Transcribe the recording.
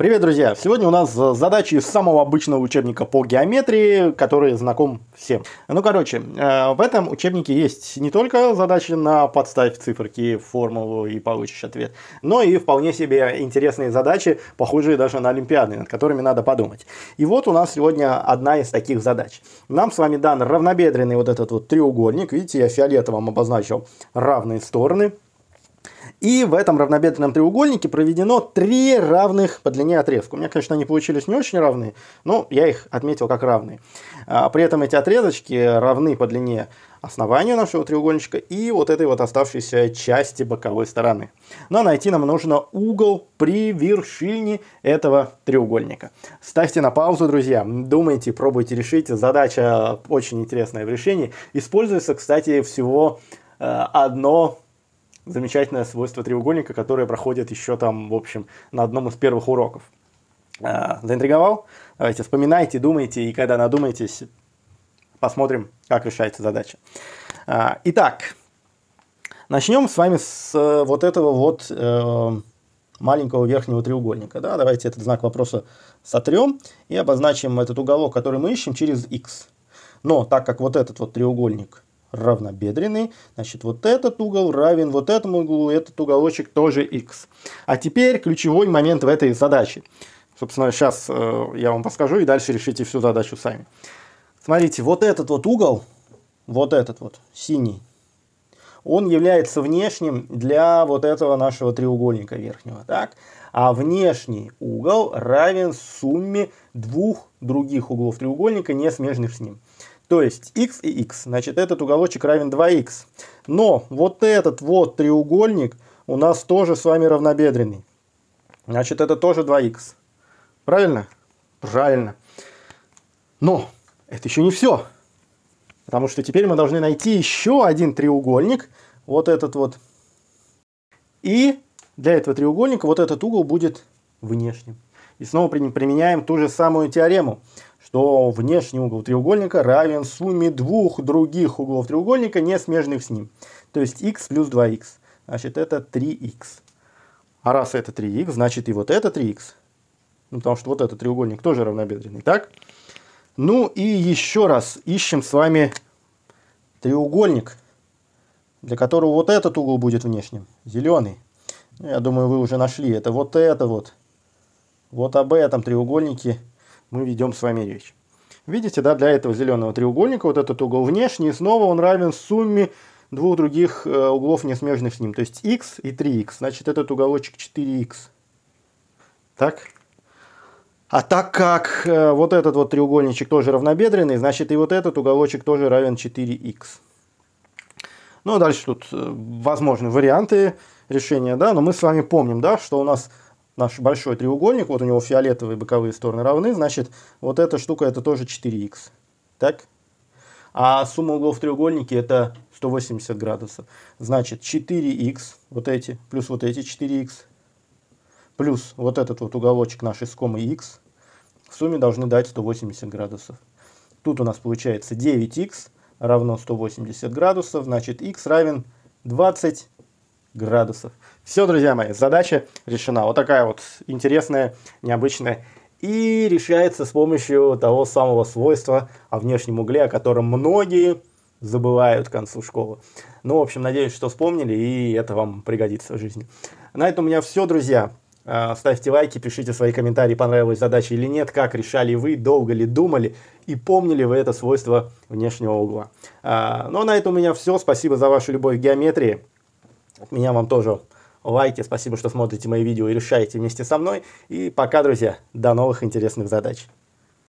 Привет, друзья! Сегодня у нас э, задачи из самого обычного учебника по геометрии, который знаком всем. Ну, короче, э, в этом учебнике есть не только задачи на подставь циферки, формулу и получишь ответ, но и вполне себе интересные задачи, похожие даже на олимпиадные, над которыми надо подумать. И вот у нас сегодня одна из таких задач. Нам с вами дан равнобедренный вот этот вот треугольник. Видите, я фиолетовым обозначил равные стороны. И в этом равнобедренном треугольнике проведено три равных по длине отрезка. У меня, конечно, они получились не очень равные, но я их отметил как равные. А, при этом эти отрезочки равны по длине основанию нашего треугольничка и вот этой вот оставшейся части боковой стороны. Но найти нам нужно угол при вершине этого треугольника. Ставьте на паузу, друзья, думайте, пробуйте решить. Задача очень интересная в решении. Используется, кстати, всего э, одно замечательное свойство треугольника, которое проходит еще там, в общем, на одном из первых уроков. А, заинтриговал? Давайте вспоминайте, думайте, и когда надумаетесь, посмотрим, как решается задача. А, итак, начнем с вами с э, вот этого вот э, маленького верхнего треугольника. Да? Давайте этот знак вопроса сотрем и обозначим этот уголок, который мы ищем, через x. Но так как вот этот вот треугольник – равнобедренный. Значит, вот этот угол равен вот этому углу, этот уголочек тоже x. А теперь ключевой момент в этой задаче. Собственно, сейчас э, я вам подскажу и дальше решите всю задачу сами. Смотрите, вот этот вот угол, вот этот вот, синий, он является внешним для вот этого нашего треугольника верхнего, так? А внешний угол равен сумме двух других углов треугольника, не смежных с ним. То есть x и x, значит этот уголочек равен 2x. Но вот этот вот треугольник у нас тоже с вами равнобедренный. Значит это тоже 2x. Правильно? Правильно. Но это еще не все. Потому что теперь мы должны найти еще один треугольник. Вот этот вот. И для этого треугольника вот этот угол будет внешним. И снова применяем ту же самую теорему что внешний угол треугольника равен сумме двух других углов треугольника, не смежных с ним. То есть x плюс 2x. Значит, это 3x. А раз это 3х, значит и вот это 3х. Ну, потому что вот этот треугольник тоже равнобедренный, так? Ну и еще раз ищем с вами треугольник, для которого вот этот угол будет внешним, зеленый. Я думаю, вы уже нашли. Это вот это вот. Вот об этом треугольнике мы ведем с вами речь. Видите, да, для этого зеленого треугольника вот этот угол внешний, снова он равен сумме двух других э, углов, не смежных с ним. То есть x и 3x. Значит, этот уголочек 4x. Так? А так как э, вот этот вот треугольничек тоже равнобедренный, значит и вот этот уголочек тоже равен 4 x Ну, а дальше тут э, возможны варианты решения, да, но мы с вами помним, да, что у нас наш большой треугольник, вот у него фиолетовые боковые стороны равны, значит, вот эта штука это тоже 4х. Так? А сумма углов в треугольнике это 180 градусов. Значит, 4х, вот эти, плюс вот эти 4х, плюс вот этот вот уголочек наш искомый х, в сумме должны дать 180 градусов. Тут у нас получается 9х равно 180 градусов, значит, х равен 20 градусов. Все, друзья мои, задача решена. Вот такая вот интересная, необычная. И решается с помощью того самого свойства о внешнем угле, о котором многие забывают к концу школы. Ну, в общем, надеюсь, что вспомнили, и это вам пригодится в жизни. На этом у меня все, друзья. А, ставьте лайки, пишите свои комментарии, понравилась задача или нет, как решали вы, долго ли думали и помнили вы это свойство внешнего угла. А, ну, а на этом у меня все. Спасибо за вашу любовь к геометрии. От меня вам тоже лайки, спасибо, что смотрите мои видео и решаете вместе со мной. И пока, друзья, до новых интересных задач.